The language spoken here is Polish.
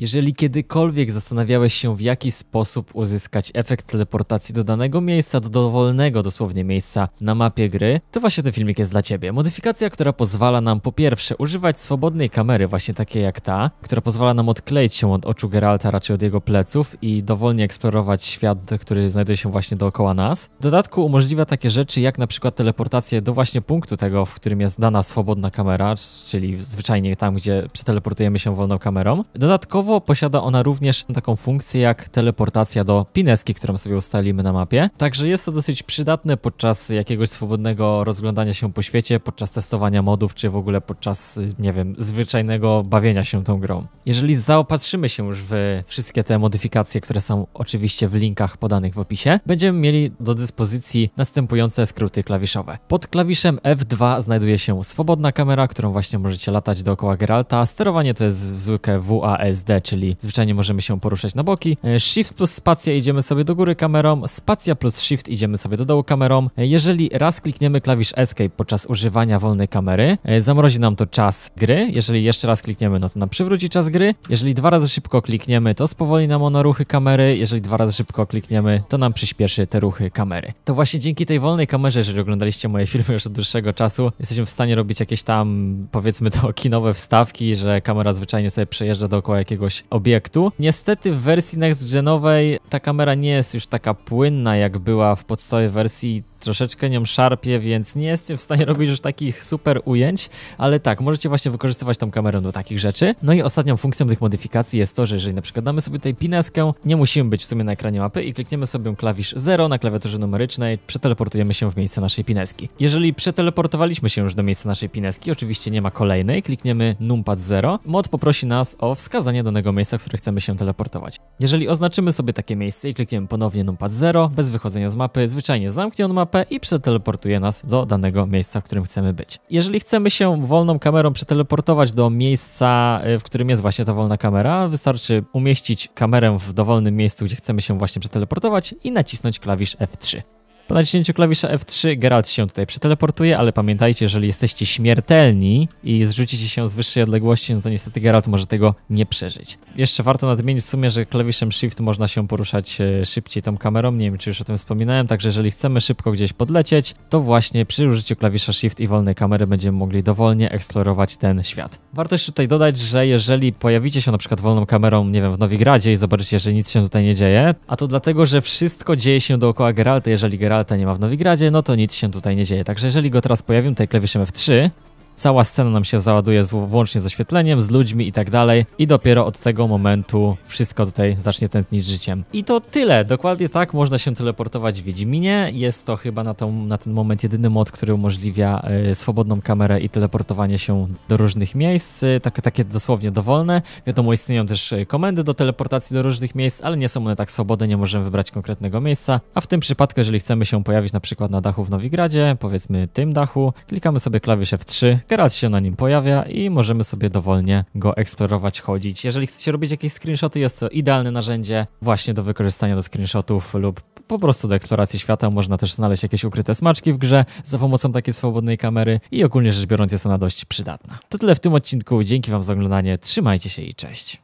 Jeżeli kiedykolwiek zastanawiałeś się, w jaki sposób uzyskać efekt teleportacji do danego miejsca, do dowolnego dosłownie miejsca na mapie gry, to właśnie ten filmik jest dla Ciebie. Modyfikacja, która pozwala nam po pierwsze używać swobodnej kamery, właśnie takiej jak ta, która pozwala nam odkleić się od oczu Geralta, raczej od jego pleców i dowolnie eksplorować świat, który znajduje się właśnie dookoła nas. W dodatku umożliwia takie rzeczy jak na przykład teleportację do właśnie punktu tego, w którym jest dana swobodna kamera, czyli zwyczajnie tam, gdzie przeteleportujemy się wolną kamerą. Dodatkowo Dodatkowo posiada ona również taką funkcję jak teleportacja do pineski, którą sobie ustalimy na mapie. Także jest to dosyć przydatne podczas jakiegoś swobodnego rozglądania się po świecie, podczas testowania modów, czy w ogóle podczas, nie wiem, zwyczajnego bawienia się tą grą. Jeżeli zaopatrzymy się już w wszystkie te modyfikacje, które są oczywiście w linkach podanych w opisie, będziemy mieli do dyspozycji następujące skróty klawiszowe. Pod klawiszem F2 znajduje się swobodna kamera, którą właśnie możecie latać dookoła Geralta. Sterowanie to jest zwykłe WASD czyli zwyczajnie możemy się poruszać na boki. E, shift plus spacja idziemy sobie do góry kamerą, spacja plus shift idziemy sobie do dołu kamerą. E, jeżeli raz klikniemy klawisz escape podczas używania wolnej kamery, e, zamrozi nam to czas gry. Jeżeli jeszcze raz klikniemy, no to nam przywróci czas gry. Jeżeli dwa razy szybko klikniemy, to spowoli nam ono ruchy kamery. Jeżeli dwa razy szybko klikniemy, to nam przyspieszy te ruchy kamery. To właśnie dzięki tej wolnej kamerze, jeżeli oglądaliście moje filmy już od dłuższego czasu, jesteśmy w stanie robić jakieś tam, powiedzmy to, kinowe wstawki, że kamera zwyczajnie sobie przejeżdża dookoła jakiegoś jakiegoś obiektu. Niestety w wersji next-genowej ta kamera nie jest już taka płynna, jak była w podstawowej wersji troszeczkę nią szarpie, więc nie jestem w stanie robić już takich super ujęć, ale tak, możecie właśnie wykorzystywać tą kamerę do takich rzeczy. No i ostatnią funkcją tych modyfikacji jest to, że jeżeli na przykład damy sobie tutaj pineskę, nie musimy być w sumie na ekranie mapy i klikniemy sobie klawisz 0 na klawiaturze numerycznej, przeteleportujemy się w miejsce naszej pineski. Jeżeli przeteleportowaliśmy się już do miejsca naszej pineski, oczywiście nie ma kolejnej, klikniemy numpad 0, mod poprosi nas o wskazanie danego miejsca, w które chcemy się teleportować. Jeżeli oznaczymy sobie takie miejsce i klikniemy ponownie numpad 0, bez wychodzenia z mapy, zwyczajnie zamknie on mapę i przeteleportuje nas do danego miejsca, w którym chcemy być. Jeżeli chcemy się wolną kamerą przeteleportować do miejsca, y, w którym jest właśnie ta wolna kamera, wystarczy umieścić kamerę w dowolnym miejscu, gdzie chcemy się właśnie przeteleportować i nacisnąć klawisz F3. Po naciśnięciu klawisza F3 Geralt się tutaj przeteleportuje, ale pamiętajcie, jeżeli jesteście śmiertelni i zrzucicie się z wyższej odległości, no to niestety Geralt może tego nie przeżyć. Jeszcze warto nadmienić w sumie, że klawiszem Shift można się poruszać e, szybciej tą kamerą, nie wiem czy już o tym wspominałem, także jeżeli chcemy szybko gdzieś podlecieć, to właśnie przy użyciu klawisza Shift i wolnej kamery będziemy mogli dowolnie eksplorować ten świat. Warto jeszcze tutaj dodać, że jeżeli pojawicie się na przykład wolną kamerą, nie wiem, w Nowigradzie i zobaczycie, że nic się tutaj nie dzieje, a to dlatego, że wszystko dzieje się dookoła Geralta, jeżeli Geralt Geralta nie ma w Nowigradzie, no to nic się tutaj nie dzieje. Także jeżeli go teraz pojawią tutaj klawiszem F3, cała scena nam się załaduje z, włącznie z oświetleniem, z ludźmi i tak dalej i dopiero od tego momentu wszystko tutaj zacznie tętnić życiem. I to tyle, dokładnie tak można się teleportować w Wiedźminie, jest to chyba na, tą, na ten moment jedyny mod, który umożliwia y, swobodną kamerę i teleportowanie się do różnych miejsc, y, e, takie, takie dosłownie dowolne. Wiadomo, istnieją też e, komendy do teleportacji do różnych miejsc, ale nie są one tak swobodne, nie możemy wybrać konkretnego miejsca, a w tym przypadku, jeżeli chcemy się pojawić na przykład na dachu w Nowigradzie, powiedzmy tym dachu, klikamy sobie klawisze w 3 Teraz się na nim pojawia i możemy sobie dowolnie go eksplorować, chodzić. Jeżeli chcecie robić jakieś screenshoty, jest to idealne narzędzie właśnie do wykorzystania do screenshotów lub po prostu do eksploracji świata. Można też znaleźć jakieś ukryte smaczki w grze za pomocą takiej swobodnej kamery i ogólnie rzecz biorąc jest ona dość przydatna. To tyle w tym odcinku. Dzięki Wam za oglądanie. Trzymajcie się i cześć.